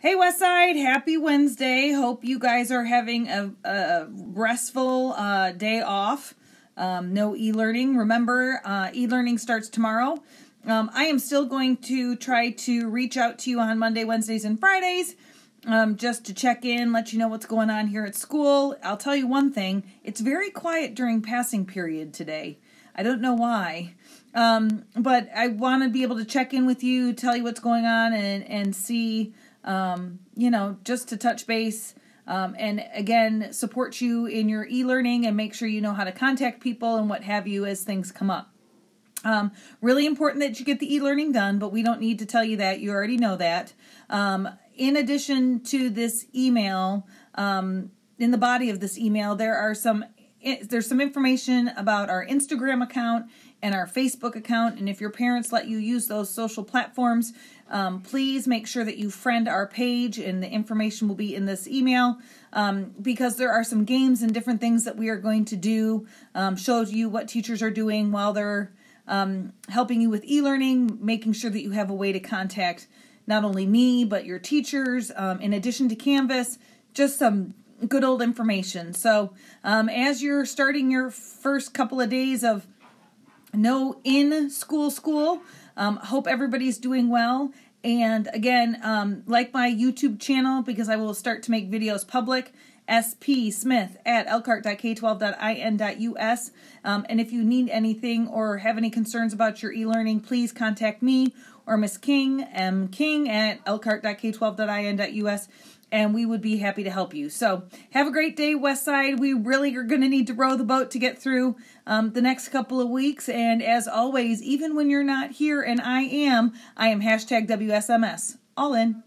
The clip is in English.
Hey Westside, happy Wednesday. Hope you guys are having a, a restful uh, day off. Um, no e-learning. Remember, uh, e-learning starts tomorrow. Um, I am still going to try to reach out to you on Monday, Wednesdays, and Fridays um, just to check in, let you know what's going on here at school. I'll tell you one thing, it's very quiet during passing period today. I don't know why. Um, but I want to be able to check in with you, tell you what's going on, and and see, um, you know, just to touch base. Um, and again, support you in your e learning and make sure you know how to contact people and what have you as things come up. Um, really important that you get the e learning done, but we don't need to tell you that. You already know that. Um, in addition to this email, um, in the body of this email, there are some there's some information about our Instagram account and our Facebook account. And if your parents let you use those social platforms, um, please make sure that you friend our page, and the information will be in this email um, because there are some games and different things that we are going to do, um, show you what teachers are doing while they're um, helping you with e learning, making sure that you have a way to contact not only me, but your teachers. Um, in addition to Canvas, just some good old information. So um, as you're starting your first couple of days of no in school school, um, hope everybody's doing well. And again, um, like my YouTube channel because I will start to make videos public spsmith at elkhart.k12.in.us. Um, and if you need anything or have any concerns about your e-learning, please contact me or Miss King, M King at elkhart.k12.in.us, and we would be happy to help you. So have a great day, West Side. We really are going to need to row the boat to get through um, the next couple of weeks. And as always, even when you're not here and I am, I am hashtag WSMS. All in.